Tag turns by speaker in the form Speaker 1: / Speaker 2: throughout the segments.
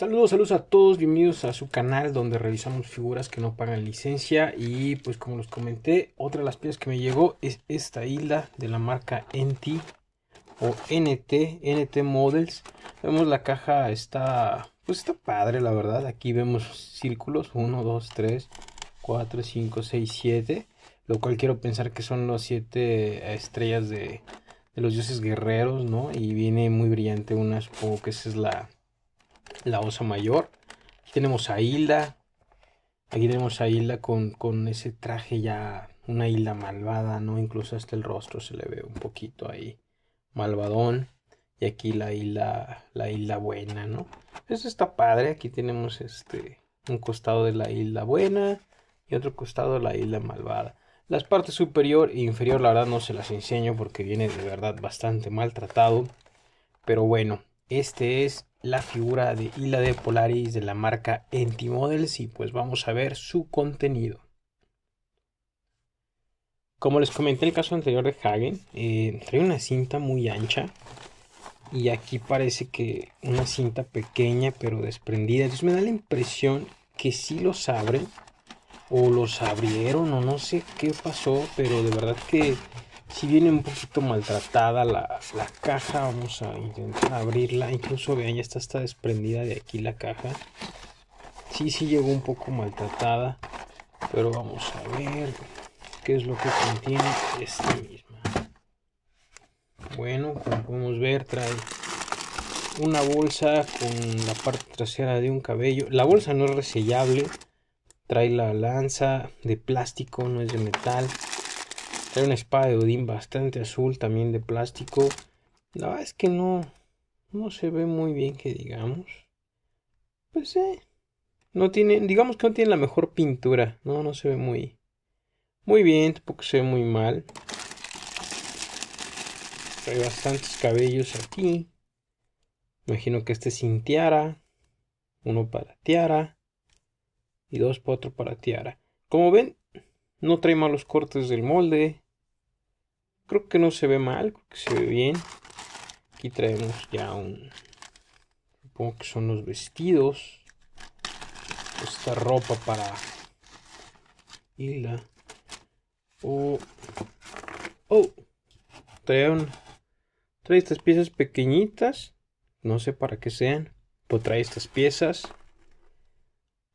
Speaker 1: Saludos, saludos a todos, bienvenidos a su canal donde revisamos figuras que no pagan licencia y pues como les comenté, otra de las piezas que me llegó es esta hilda de la marca NT o NT, NT Models. Vemos la caja está, pues está padre la verdad, aquí vemos círculos 1, 2, 3, 4, 5, 6, 7, lo cual quiero pensar que son las 7 estrellas de, de los dioses guerreros, ¿no? Y viene muy brillante una, supongo que esa es la la osa mayor. tenemos a Hilda. Aquí tenemos a Hilda con, ese traje ya, una Hilda malvada, ¿no? Incluso hasta el rostro se le ve un poquito ahí malvadón. Y aquí la Hilda, la Hilda buena, ¿no? Eso está padre. Aquí tenemos este, un costado de la Hilda buena y otro costado de la Hilda malvada. Las partes superior e inferior, la verdad, no se las enseño porque viene de verdad bastante maltratado. Pero bueno, este es la figura de Hila de Polaris de la marca Entimodels y pues vamos a ver su contenido. Como les comenté en el caso anterior de Hagen, eh, trae una cinta muy ancha y aquí parece que una cinta pequeña pero desprendida. Entonces me da la impresión que si los abren o los abrieron o no sé qué pasó, pero de verdad que si viene un poquito maltratada la, caja, vamos a intentar abrirla. Incluso vean, ya está, está desprendida de aquí la caja. Sí, sí llegó un poco maltratada. Pero vamos a ver qué es lo que contiene esta misma. Bueno, como podemos ver, trae una bolsa con la parte trasera de un cabello. La bolsa no es resellable. Trae la lanza de plástico, no es de metal. Trae una espada de Odín bastante azul, también de plástico. La verdad es que no, no se ve muy bien que digamos. Pues sí, eh, no tiene, digamos que no tiene la mejor pintura. No, no se ve muy, muy bien, tampoco se ve muy mal. Trae bastantes cabellos aquí. Imagino que este sin tiara, uno para tiara y dos, otro para tiara. Como ven, no trae malos cortes del molde creo que no se ve mal, creo que se ve bien. Aquí traemos ya un... Supongo que son los vestidos. Esta ropa para... Hila. Oh. Oh. Trae, trae estas piezas pequeñitas. No sé para qué sean. Pues trae estas piezas.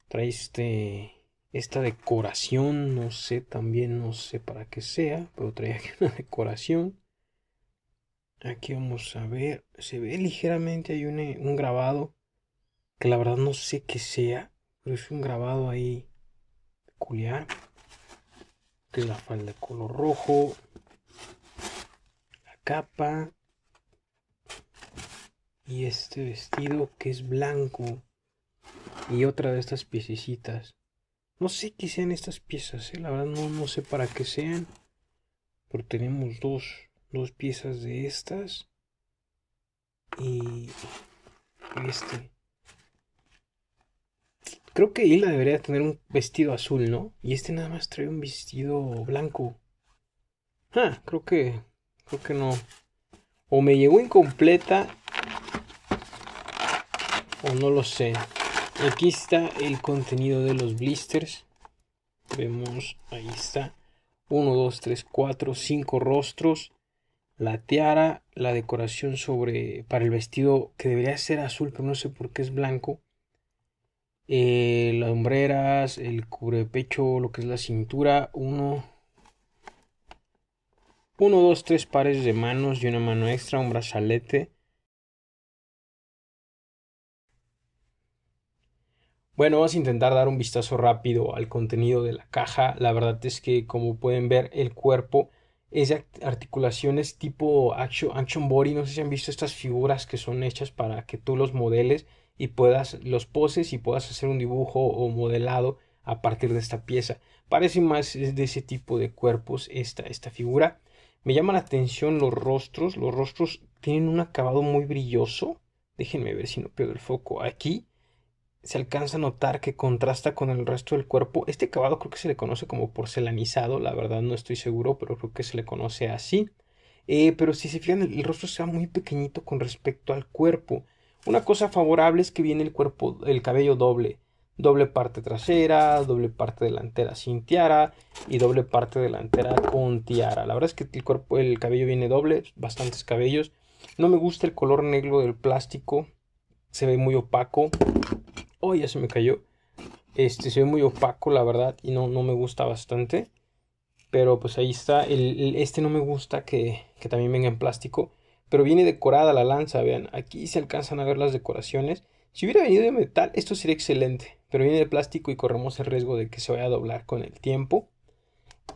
Speaker 1: Trae este esta decoración, no sé, también no sé para qué sea, pero traía aquí una decoración. Aquí vamos a ver, se ve ligeramente, hay eh, un, grabado, que la verdad no sé qué sea, pero es un grabado ahí peculiar. Que la falda de color rojo, la capa y este vestido que es blanco y otra de estas piecitas. No sé qué sean estas piezas, ¿eh? la verdad no, sé para qué sean. Pero tenemos dos, dos piezas de estas. Y este. Creo que Hilda debería tener un vestido azul, ¿no? Y este nada más trae un vestido blanco. Ah, creo que. Creo que no. O me llegó incompleta. O no lo sé aquí está el contenido de los blisters vemos ahí está 1 2 3 4 5 rostros la tiara la decoración sobre para el vestido que debería ser azul pero no sé por qué es blanco eh, las hombreras el cubrepecho lo que es la cintura 1 2 3 pares de manos y una mano extra un brazalete Bueno, vamos a intentar dar un vistazo rápido al contenido de la caja. La verdad es que como pueden ver el cuerpo es de articulaciones tipo action, body. No sé si han visto estas figuras que son hechas para que tú los modeles y puedas los poses y puedas hacer un dibujo o modelado a partir de esta pieza. Parece más de ese tipo de cuerpos esta, esta figura. Me llama la atención los rostros. Los rostros tienen un acabado muy brilloso. Déjenme ver si no pierdo el foco aquí se alcanza a notar que contrasta con el resto del cuerpo. Este acabado creo que se le conoce como porcelanizado, la verdad no estoy seguro, pero creo que se le conoce así. Eh, pero si se fijan, el, rostro rostro ve muy pequeñito con respecto al cuerpo. Una cosa favorable es que viene el cuerpo, el cabello doble. Doble parte trasera, doble parte delantera sin tiara y doble parte delantera con tiara. La verdad es que el cuerpo, el cabello viene doble, bastantes cabellos. No me gusta el color negro del plástico, se ve muy opaco. Oh, ya se me cayó. Este se ve muy opaco, la verdad, y no, no me gusta bastante. Pero pues ahí está. este no me gusta que, también venga en plástico. Pero viene decorada la lanza, vean. Aquí se alcanzan a ver las decoraciones. Si hubiera venido de metal, esto sería excelente. Pero viene de plástico y corremos el riesgo de que se vaya a doblar con el tiempo.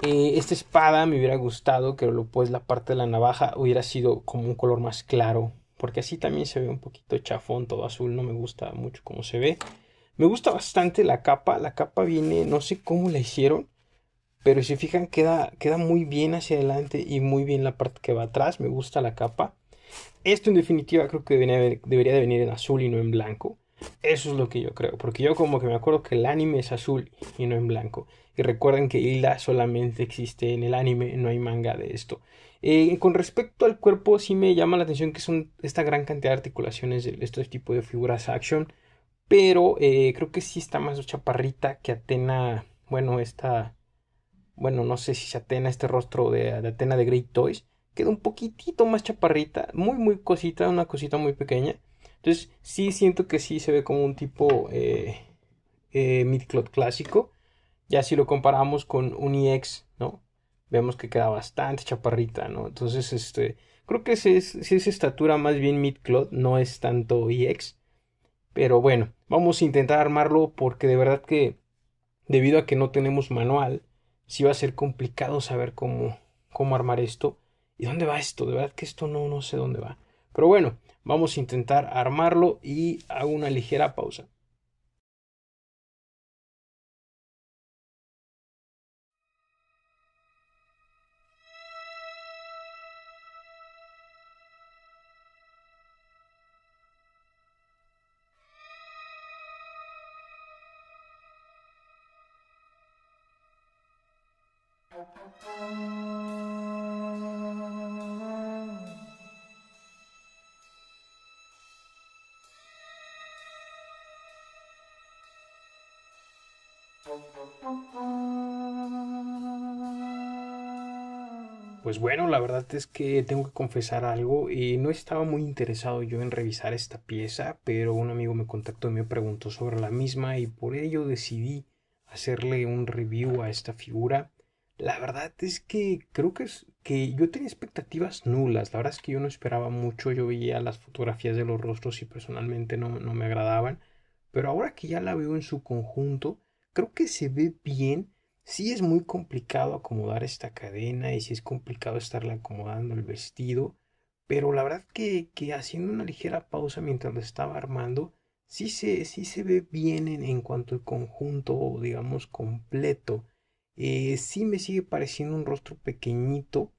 Speaker 1: Eh, esta espada me hubiera gustado, que pues la parte de la navaja hubiera sido como un color más claro, porque así también se ve un poquito chafón, todo azul, no me gusta mucho cómo se ve. Me gusta bastante la capa, la capa viene, no sé cómo la hicieron, pero si fijan queda, queda muy bien hacia adelante y muy bien la parte que va atrás, me gusta la capa. Esto en definitiva creo que debería, debería de venir en azul y no en blanco. Eso es lo que yo creo, porque yo como que me acuerdo que el anime es azul y no en blanco. Y recuerden que Hilda solamente existe en el anime, no hay manga de esto. Eh, con respecto al cuerpo, sí me llama la atención que son esta gran cantidad de articulaciones de este tipo de figuras action. Pero eh, creo que sí está más chaparrita que Atena. Bueno, esta. Bueno, no sé si se Atena, este rostro de, de Atena de Great Toys. Queda un poquitito más chaparrita. Muy, muy cosita, una cosita muy pequeña. Entonces, sí siento que sí se ve como un tipo eh, eh clásico. Ya si lo comparamos con un EX, ¿no? vemos que queda bastante chaparrita, ¿no? Entonces, este, creo que si es, es estatura más bien mid-cloth, no es tanto EX. Pero bueno, vamos a intentar armarlo porque de verdad que debido a que no tenemos manual, sí va a ser complicado saber cómo, cómo armar esto. ¿Y dónde va esto? De verdad que esto no, no sé dónde va. Pero bueno, vamos a intentar armarlo y hago una ligera pausa. Pues bueno, la verdad es que tengo que confesar algo y no estaba muy interesado yo en revisar esta pieza, pero un amigo me contactó y me preguntó sobre la misma y por ello decidí hacerle un review a esta figura. La verdad es que creo que, que yo tenía expectativas nulas, la verdad es que yo no esperaba mucho, yo veía las fotografías de los rostros y personalmente no, no me agradaban, pero ahora que ya la veo en su conjunto, Creo que se ve bien. Sí es muy complicado acomodar esta cadena y sí es complicado estarle acomodando el vestido. Pero la verdad que, que haciendo una ligera pausa mientras lo estaba armando, sí se, sí se ve bien en, cuanto al conjunto, digamos, completo. Eh, sí me sigue pareciendo un rostro pequeñito,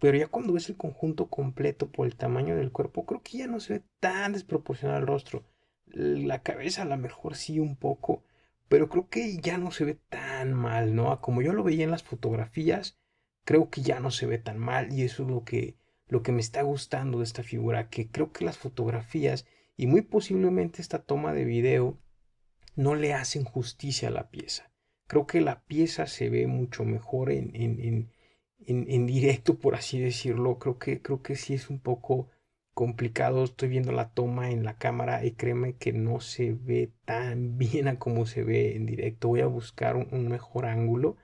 Speaker 1: pero ya cuando ves el conjunto completo por el tamaño del cuerpo, creo que ya no se ve tan desproporcionado el rostro. La cabeza a lo mejor sí un poco, pero creo que ya no se ve tan mal, ¿no? Como yo lo veía en las fotografías, creo que ya no se ve tan mal y eso es lo que, lo que me está gustando de esta figura, que creo que las fotografías y muy posiblemente esta toma de video no le hacen justicia a la pieza. Creo que la pieza se ve mucho mejor en, en, en, en directo, por así decirlo. Creo que, creo que sí es un poco complicado. Estoy viendo la toma en la cámara y créeme que no se ve tan bien a como se ve en directo. Voy a buscar un, mejor ángulo,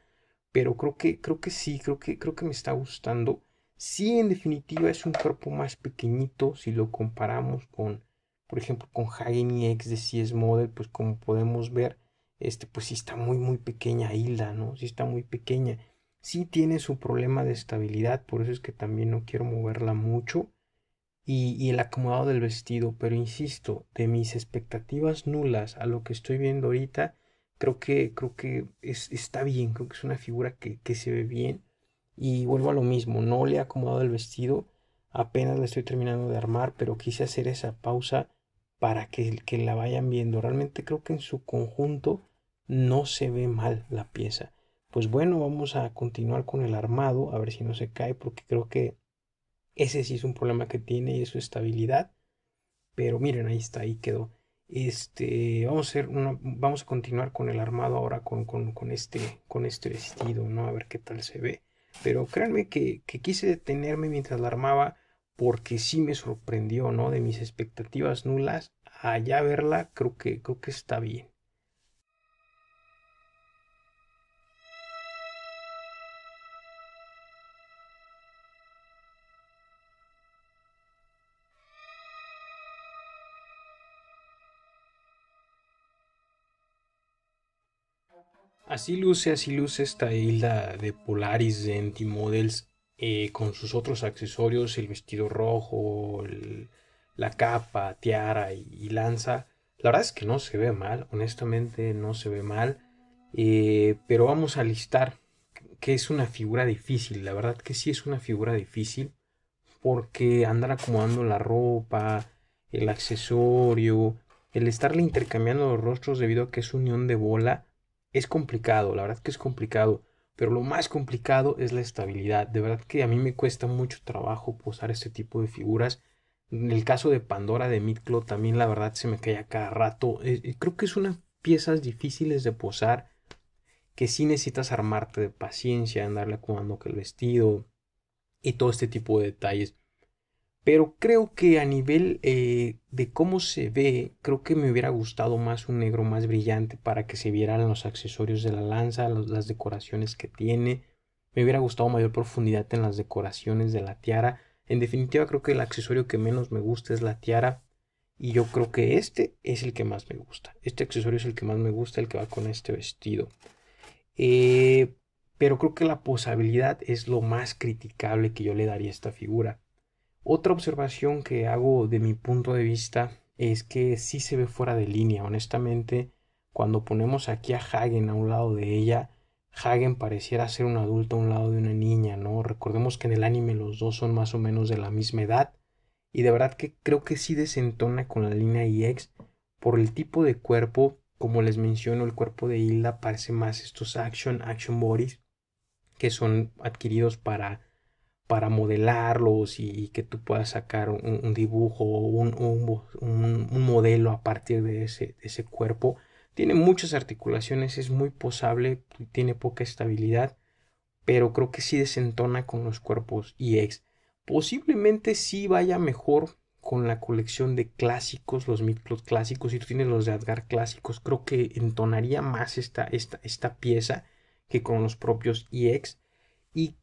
Speaker 1: pero creo que, creo que sí, creo que, creo que me está gustando. Sí, en definitiva es un cuerpo más pequeñito si lo comparamos con, por ejemplo, con Hagen y X de CS Model, pues como podemos ver, este, pues sí está muy, muy pequeña Hilda, ¿no? Sí está muy pequeña. Sí tiene su problema de estabilidad, por eso es que también no quiero moverla mucho y, el acomodado del vestido, pero insisto, de mis expectativas nulas a lo que estoy viendo ahorita, creo que, creo que está bien, creo que es una figura que, se ve bien. Y vuelvo a lo mismo, no le he acomodado el vestido, apenas la estoy terminando de armar, pero quise hacer esa pausa para que, que la vayan viendo. Realmente creo que en su conjunto no se ve mal la pieza. Pues bueno, vamos a continuar con el armado, a ver si no se cae, porque creo que ese sí es un problema que tiene y es su estabilidad. Pero miren, ahí está, ahí quedó. Este, vamos a, vamos a continuar con el armado ahora con, este, con este vestido, ¿no? A ver qué tal se ve. Pero créanme que, que quise detenerme mientras la armaba porque sí me sorprendió, ¿no? De mis expectativas nulas, allá verla creo que, creo que está bien. Así luce, así luce esta hilda de Polaris de Anti Models eh, con sus otros accesorios, el vestido rojo, la capa, tiara y, lanza. La verdad es que no se ve mal, honestamente no se ve mal, eh, pero vamos a listar que es una figura difícil, la verdad que sí es una figura difícil porque andar acomodando la ropa, el accesorio, el estarle intercambiando los rostros debido a que es unión de bola, es complicado, la verdad que es complicado, pero lo más complicado es la estabilidad. De verdad que a mí me cuesta mucho trabajo posar este tipo de figuras. En el caso de Pandora de Midclo también la verdad se me cae a cada rato. Eh, creo que es unas piezas difíciles de posar que sí necesitas armarte de paciencia, andarle acomodando que el vestido y todo este tipo de detalles. Pero creo que a nivel eh, de cómo se ve, creo que me hubiera gustado más un negro más brillante para que se vieran los accesorios de la lanza, las decoraciones que tiene. Me hubiera gustado mayor profundidad en las decoraciones de la tiara. En definitiva, creo que el accesorio que menos me gusta es la tiara. Y yo creo que este es el que más me gusta. Este accesorio es el que más me gusta, el que va con este vestido. Eh, pero creo que la posabilidad es lo más criticable que yo le daría a esta figura. Otra observación que hago de mi punto de vista es que sí se ve fuera de línea, honestamente. Cuando ponemos aquí a Hagen a un lado de ella, Hagen pareciera ser un adulto a un lado de una niña, ¿no? Recordemos que en el anime los dos son más o menos de la misma edad, y de verdad que creo que sí desentona con la línea EX por el tipo de cuerpo, como les menciono, el cuerpo de Hilda parece más estos action, action bodies que son adquiridos para para modelarlos y, que tú puedas sacar un, dibujo o un, modelo a partir de ese, cuerpo. Tiene muchas articulaciones, es muy posable, tiene poca estabilidad, pero creo que sí desentona con los cuerpos EX. Posiblemente sí vaya mejor con la colección de clásicos, los midcloth clásicos, si tú tienes los de Adgar clásicos. Creo que entonaría más esta, esta pieza que con los propios EX. Y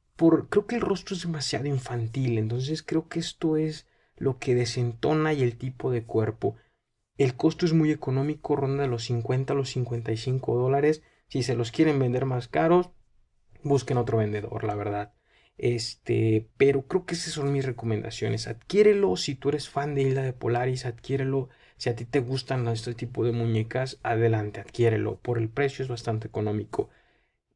Speaker 1: creo que el rostro es demasiado infantil, entonces creo que esto es lo que desentona y el tipo de cuerpo. El costo es muy económico, ronda de los 50 a los 55 dólares. Si se los quieren vender más caros, busquen otro vendedor, la verdad. Este, pero creo que esas son mis recomendaciones. Adquiérelo si tú eres fan de Hilda de Polaris, adquiérelo. Si a ti te gustan este tipo de muñecas, adelante, adquiérelo. Por el precio es bastante económico.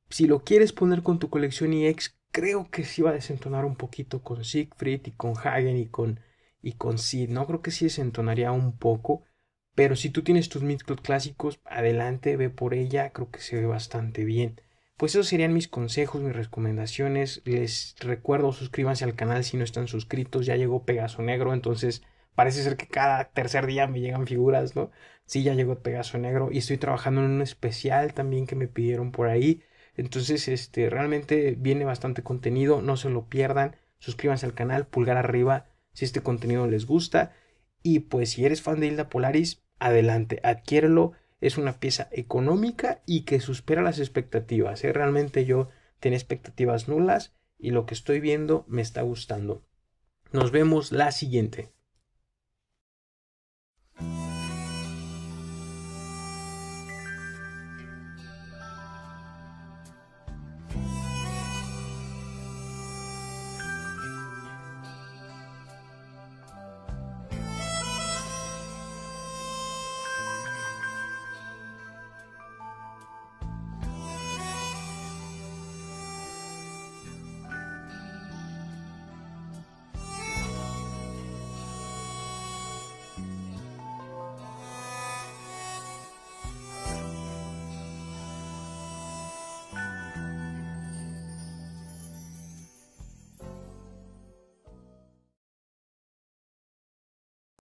Speaker 1: Si lo quieres poner con tu colección EX, creo que sí va a desentonar un poquito con Siegfried y con Hagen y con, y con Sid, ¿no? Creo que sí desentonaría un poco, pero si tú tienes tus midcloth clásicos, adelante, ve por ella, creo que se ve bastante bien. Pues esos serían mis consejos, mis recomendaciones. Les recuerdo, suscríbanse al canal si no están suscritos. Ya llegó Pegaso Negro, entonces parece ser que cada tercer día me llegan figuras, ¿no? Sí, ya llegó Pegaso Negro y estoy trabajando en un especial también que me pidieron por ahí. Entonces, este, realmente viene bastante contenido, no se lo pierdan, suscríbanse al canal, pulgar arriba si este contenido les gusta. Y pues si eres fan de Hilda Polaris, adelante, adquiérelo. Es una pieza económica y que supera las expectativas. ¿eh? Realmente yo tenía expectativas nulas y lo que estoy viendo me está gustando. Nos vemos la siguiente.